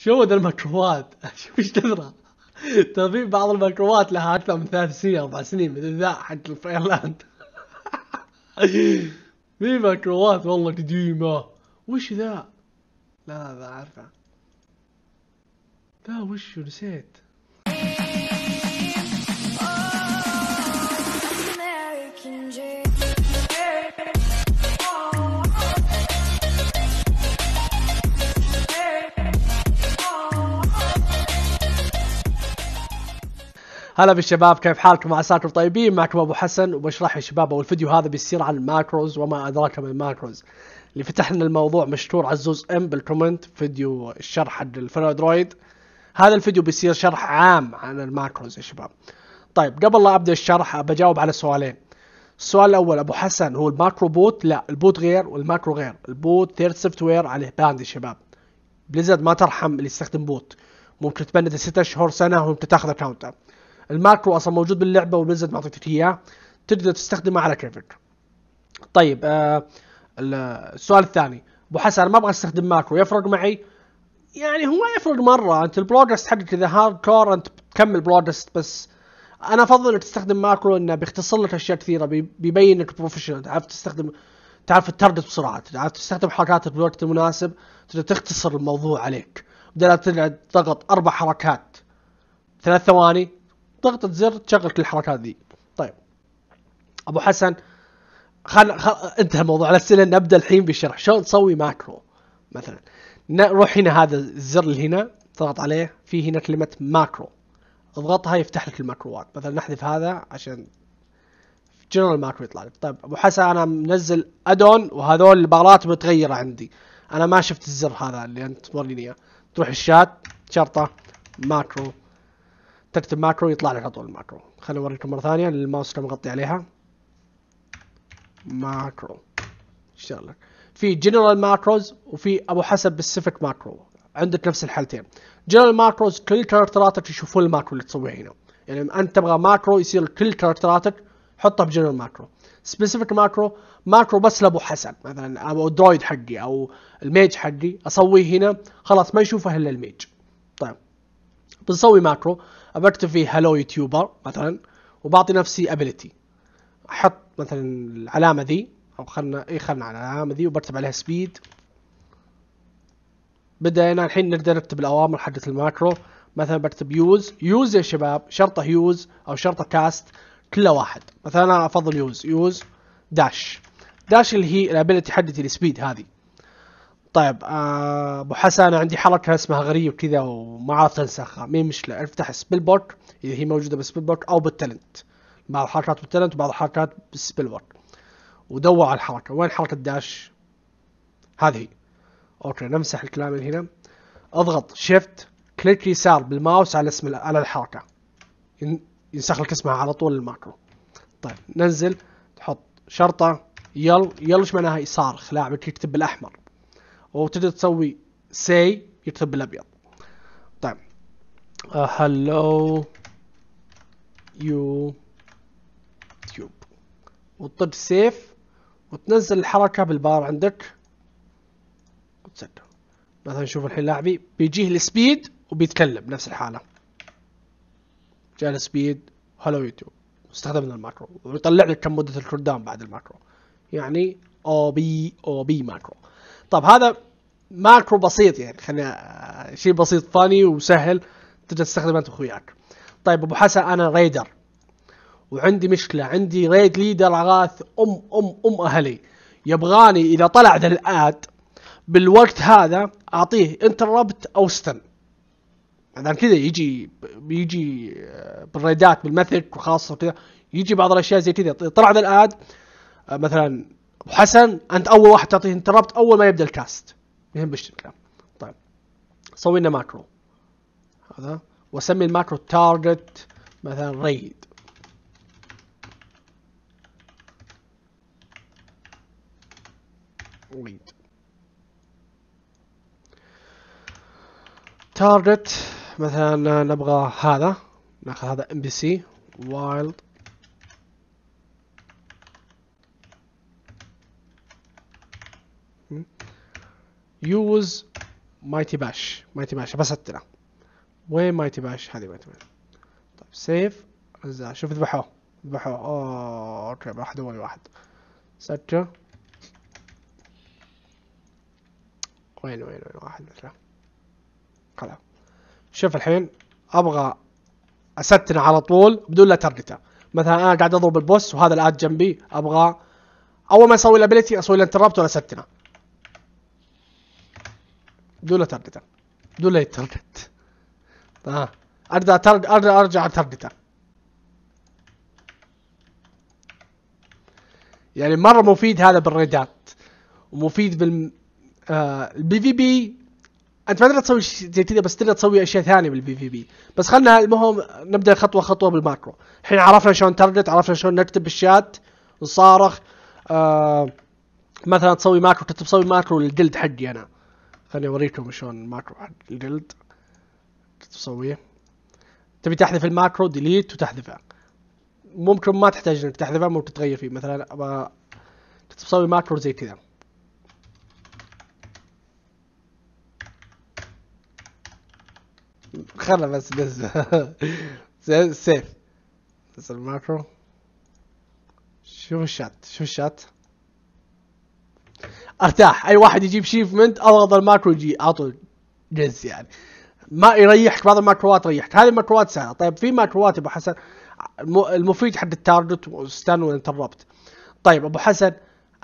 شود الميكروات شوف ايش تذرى ترى في بعض الميكروات لها اكثر من ثلاث سنين اربع سنين مثل ذا حق الفيرلاند في ميكروات والله قديمة وش ذا؟ لا هذا عارفه ذا وش نسيت هلا بالشباب كيف حالكم عساكم طيبين معكم ابو حسن وبشرح يا شباب والفيديو هذا بيصير عن الماكروز وما ادراك ما الماكروز اللي فتح لنا الموضوع مشكور عزوز ام بالكومنت فيديو الشرح حق الفلودرويد هذا الفيديو بيصير شرح عام عن الماكروز يا شباب طيب قبل لا ابدا الشرح بجاوب على سؤالين السؤال الاول ابو حسن هو الماكرو بوت لا البوت غير والماكرو غير البوت ثيرد سوفت وير عليه باند يا شباب بليزرد ما ترحم اللي يستخدم بوت ممكن تبند ستة شهور سنه وانت تاخذ اكونت الماكرو اصلا موجود باللعبه وبنزلت معطيتك اياه تقدر تستخدمه على كيفك طيب آه السؤال الثاني ابو حسن انا ما ابغى استخدم ماكرو يفرق معي يعني هو ما يفرق مره انت البروجرس حقك اذا هارد كور انت بتكمل بروجرس بس انا افضل انك تستخدم ماكرو انه بيختصر لك اشياء كثيره بيبين انك بروفيشنال تعرف تستخدم تعرف التارجت بسرعه تعرف تستخدم حركاتك بالوقت المناسب تقدر تختصر الموضوع عليك بدل تقعد تضغط اربع حركات ثلاث ثواني ضغطة زر تشغل كل الحركات ذي طيب ابو حسن خل... خل... انتهى الموضوع على السنة نبدا الحين بالشرح شلون تسوي ماكرو مثلا نروح هنا هذا الزر اللي هنا تضغط عليه في هنا كلمة ماكرو اضغطها يفتح لك الماكروات مثلا نحذف هذا عشان جنرال ماكرو يطلع لك طيب ابو حسن انا منزل ادون وهذول البارات متغيرة عندي انا ما شفت الزر هذا اللي انت توريني اياه تروح الشات شرطة ماكرو تكتب ماكرو يطلع لك على طول الماكرو خليني اوريكم مره ثانيه الماوس مغطي عليها ماكرو شغلك في جنرال ماكروز وفي ابو حسب بالسيفيك ماكرو عندك نفس الحالتين جنرال ماكروز كل كاركتراتك يشوفون الماكرو اللي تسويه هنا يعني انت تبغى ماكرو يصير كل كاركتراتك حطها بجنرال ماكرو سبيسيفيك ماكرو ماكرو بس لابو حسب مثلا او درويد حقي او الميج حقي اسويه هنا خلاص ما يشوفه الا الميج طيب بنسوي ماكرو بكتب فيه هلو يوتيوبر مثلا وبعطي نفسي ابيلتي احط مثلا العلامه ذي او خلنا اي خلنا على العلامه ذي وبكتب عليها سبيد بدأنا الحين نقدر نكتب الأوامر حقت الماكرو مثلا بكتب يوز يوز يا شباب شرطة يوز أو شرطة كاست كله واحد مثلا أنا أفضل يوز يوز داش داش اللي هي الابيلتي حقتي السبيد هذه طيب آه، ابو حسن عندي حركه اسمها غريب كذا وما عرفت انسخها مين مشكله افتح سبيل بورك اذا هي موجوده بالسبيل بورك او بالتالنت بعض الحركات بالتالنت وبعض الحركات بالسبيل بورك ودور على الحركه وين حركه داش هذه هي. اوكي نمسح الكلام من هنا اضغط شيفت كليك يسار بالماوس على اسم على الحركه ينسخ لك اسمها على طول الماكرو طيب ننزل تحط شرطه يل يل ايش معناها خلاع لاعبك يكتب بالاحمر وتقدر تسوي سي يكتب بالابيض طيب هلو يو تيوب وتطق سيف وتنزل الحركه بالبار عندك وتسكر مثلا شوف الحين لاعبي بيجيه السبيد وبيتكلم نفس الحاله جاء السبيد هلو يوتيوب استخدمنا الماكرو ويطلع لك كم مده الكول بعد الماكرو يعني او بي او بي ماكرو طب هذا ماكرو بسيط يعني خلينا آه، شيء بسيط فاني وسهل تقدر تستخدمه انت واخوياك طيب ابو حسن انا ريدر وعندي مشكله عندي ريد ليدر اغاث ام ام ام اهلي يبغاني اذا طلع ذا الاد بالوقت هذا اعطيه انتربت او ستن بعدين كذا يجي بيجي آه، بالريدات بالمثل وخاصه كذا يجي بعض الاشياء زي كذا طلع ذا الاد آه، مثلا وحسن انت اول واحد تعطيه انتربت اول ما يبدا الكاست يهمش الكلام طيب سوي لنا ماكرو هذا واسمي الماكرو تارجت مثلا ريد ريد تارجت مثلا نبغى هذا ناخذ هذا ام بي سي وايلد يوز مايتي باش مايتي باش بسطنا وين مايتي باش هذه مايتي باش طيب سيف رزع شوف ذبحوه ذبحوه اوه اوكي راح دوري واحد سكر وين وين وين واحد مثلا خلاص شوف الحين ابغى استن على طول بدون لا ترقته مثلا انا قاعد اضرب البوس وهذا الاد جنبي ابغى اول ما اسوي الابيلتي اسوي الانتربت ولا استنه دولا تارجتان دولا يتارجت ارجع تارج ارجع ارجع تارجتان يعني مره مفيد هذا بالريدات ومفيد بال آه البي في بي انت ما تقدر تسوي شيء زي كذا بس تقدر تسوي اشياء ثانيه بالبي في بي بس خلنا المهم نبدا خطوه خطوه بالماكرو الحين عرفنا شلون تارجت عرفنا شلون نكتب بالشات نصارخ آه مثلا تسوي ماكرو كنت بسوي ماكرو للجلد حقي انا خليني اوريكم شلون الماكرو حق الجلد تسويه تبي تحذف الماكرو ديليت وتحذفه ممكن ما تحتاج انك تحذفه ممكن تغير فيه مثلا ابى تسوي ماكرو زي كذا خلا بس بس سيف بس الماكرو شوف الشات شوف الشات ارتاح اي واحد يجيب شيفمنت اضغط الماكرو جي اعطوا جز يعني ما يريحك بعض الماكروات ريحك هذه الماكروات سهله طيب في ماكروات ابو حسن المفيد حق التارجت وستان وانتربت طيب ابو حسن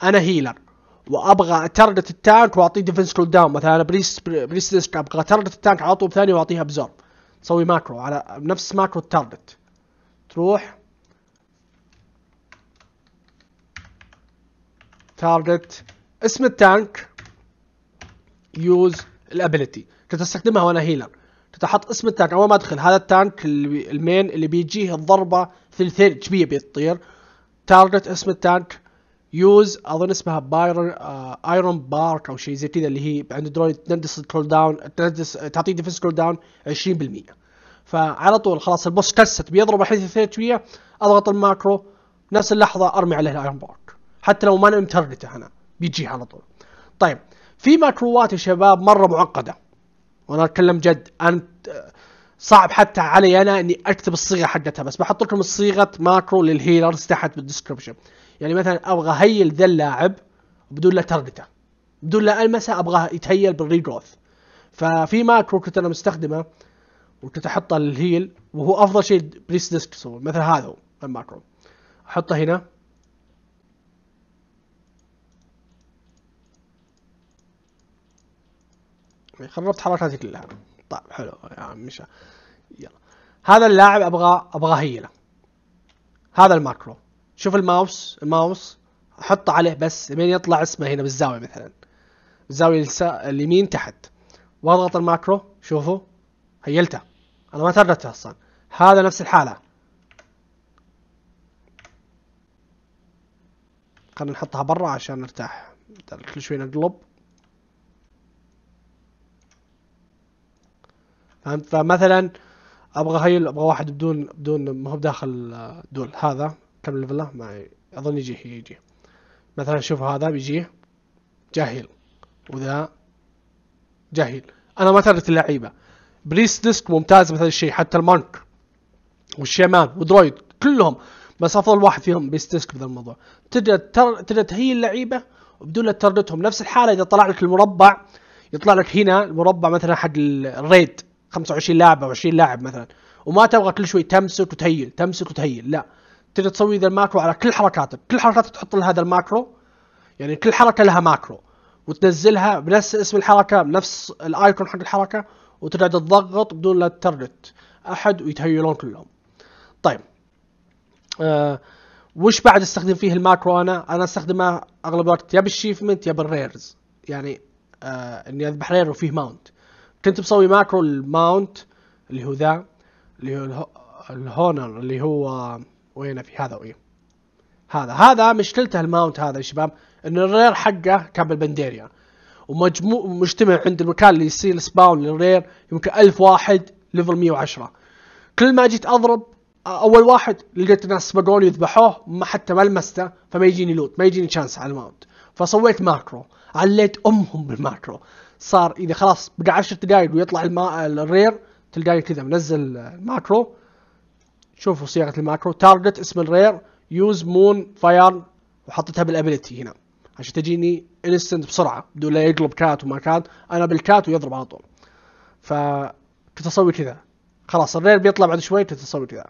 انا هيلر وابغى اتارجت التانك واعطيه ديفنس كول داون مثلا بريس بريس بريست ابغى اتارجت التانك على طول ثانيه واعطيها ابزورب تسوي ماكرو على نفس ماكرو التارجت تروح تارجت اسم التانك يوز الابيلتي تستخدمها وانا هيلر تحط اسم التانك اول ما ادخل هذا التانك المين اللي بيجيه الضربه ثلثين جبيه بيطير تارجت اسم التانك يوز اظن اسمها بايرن آه، ايرون بارك او شيء زي كذا اللي هي عند درويد تندس كول داون تندس تعطيه ديفنس كول داون 20% فعلى طول خلاص البوس كست بيضرب الحين ثلثين جبيه اضغط الماكرو نفس اللحظه ارمي عليه الايرون بارك حتى لو ما نمت تارجته انا بيجيها على طول طيب في ماكروات يا شباب مره معقده وانا اتكلم جد انت صعب حتى علي انا اني اكتب الصيغه حقتها بس بحط لكم صيغه ماكرو للهيلرز تحت بالدسكربشن يعني مثلا ابغى هيل ذا اللاعب بدون لا ترقته بدون لا المسه ابغاه يتهيل بالريجروث ففي ماكرو كنت انا مستخدمه وكنت احطه للهيل وهو افضل شيء بريس ديسك مثلا هذا الماكرو احطه هنا يعني خربت حركاتي كلها طيب حلو يا عم مشى يلا هذا اللاعب ابغى ابغى هيله هذا الماكرو شوف الماوس الماوس احطه عليه بس لين يطلع اسمه هنا بالزاويه مثلا الزاويه اليمين تحت واضغط الماكرو شوفوا هيلته انا ما تردت اصلا هذا نفس الحاله خلينا نحطها برا عشان نرتاح كل شوي نقلب فهمت فمثلا ابغى هاي ابغى واحد بدون بدون ما هو بداخل دول هذا كم ليفله ما اظن يجي يجي مثلا شوف هذا بيجي جاهيل وذا جاهيل انا ما تركت اللعيبه بريس ديسك ممتاز مثل الشيء حتى المانك والشيمان ودرويد كلهم بس افضل واحد فيهم بريس ديسك بهذا الموضوع تقدر تقدر تهيئ اللعيبه وبدون لا ترددهم نفس الحاله اذا طلع لك المربع يطلع لك هنا المربع مثلا حق الريد 25 لاعب او 20 لاعب مثلا وما تبغى كل شوي تمسك وتهيل تمسك وتهيل لا تقدر تسوي ذا الماكرو على كل حركاتك كل حركاتك تحط لها هذا الماكرو يعني كل حركه لها ماكرو وتنزلها بنفس اسم الحركه بنفس الايكون حق الحركه وتقعد تضغط بدون لا تترجت احد ويتهيلون كلهم طيب آه وش بعد استخدم فيه الماكرو انا انا استخدمه اغلب الوقت يا بالشيفمنت يا بالريرز يعني آه اني اذبح رير وفيه ماونت كنت مسوي ماكرو الماونت اللي هو ذا اللي هو الهونر اللي هو وينه في هذا وين هذا هذا مشكلته الماونت هذا يا شباب ان الرير حقه كان بالبنديريا ومجموع مجتمع عند المكان اللي يصير سباون للرير يمكن ألف واحد ليفل 110 كل ما جيت اضرب اول واحد لقيت ناس سبقوني وذبحوه ما حتى ما لمسته فما يجيني لوت ما يجيني شانس على الماونت فسويت ماكرو عليت امهم بالماكرو صار اذا خلاص بقى 10 دقائق ويطلع الماء الرير تلقاه كذا منزل الماكرو شوفوا صياغه الماكرو تارجت اسم الرير يوز مون فاير وحطيتها بالابيلتي هنا عشان تجيني انستنت بسرعه بدون لا يقلب كات وما كات انا بالكات ويضرب على طول فكنت اسوي كذا خلاص الرير بيطلع بعد شوي كنت اسوي كذا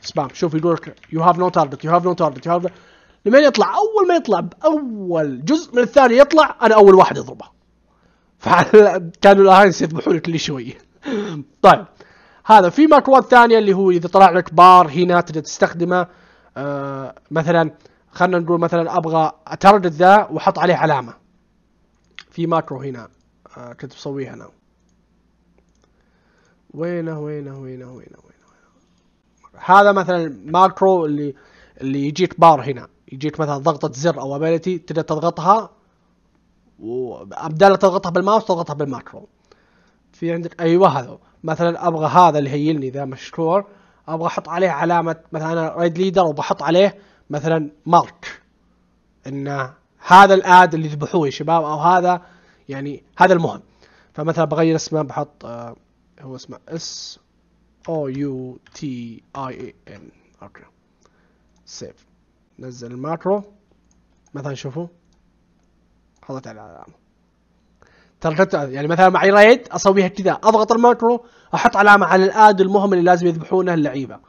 سبام شوف يقول لك يو هاف نو تارجت يو هاف نو تارجت يو هاف لما يطلع اول ما يطلع باول جزء من الثاني يطلع انا اول واحد اضربه فكانوا الاهانس يذبحوا كل شوي طيب هذا في ماكروات ثانيه اللي هو اذا طلع لك بار هنا تقدر تستخدمه آه مثلا خلينا نقول مثلا ابغى اتارجت ذا واحط عليه علامه في ماكرو هنا آه كنت بسويها انا وينه وينه وينه وينه وينه هذا مثلا ماكرو اللي اللي يجيك بار هنا يجيك مثلا ضغطة زر او ابيلتي تقدر تضغطها وبدال تضغطها بالماوس تضغطها بالماكرو في عندك ايوه هذا مثلا ابغى هذا اللي هيلني ذا مشكور ابغى احط عليه علامة مثلا انا ريد ليدر وبحط عليه مثلا مارك ان هذا الاد اللي ذبحوه يا شباب او هذا يعني هذا المهم فمثلا بغير اسمه بحط آه، هو اسمه اس او يو تي اي ان اوكي سيف نزل الماكرو مثلا شوفوا حطيت على علامه تركت يعني مثلا معي ريد اسويها كذا اضغط الماكرو احط علامه على الاد المهم اللي لازم يذبحونه اللعيبه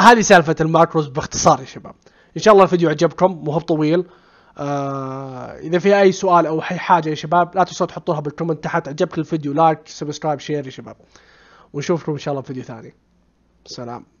هذه سالفه الماكروز باختصار يا شباب ان شاء الله الفيديو عجبكم مو طويل آه اذا في اي سؤال او اي حاجه يا شباب لا تنسوا تحطوها بالكومنت تحت عجبك الفيديو لايك سبسكرايب شير يا شباب ونشوفكم ان شاء الله في فيديو ثاني سلام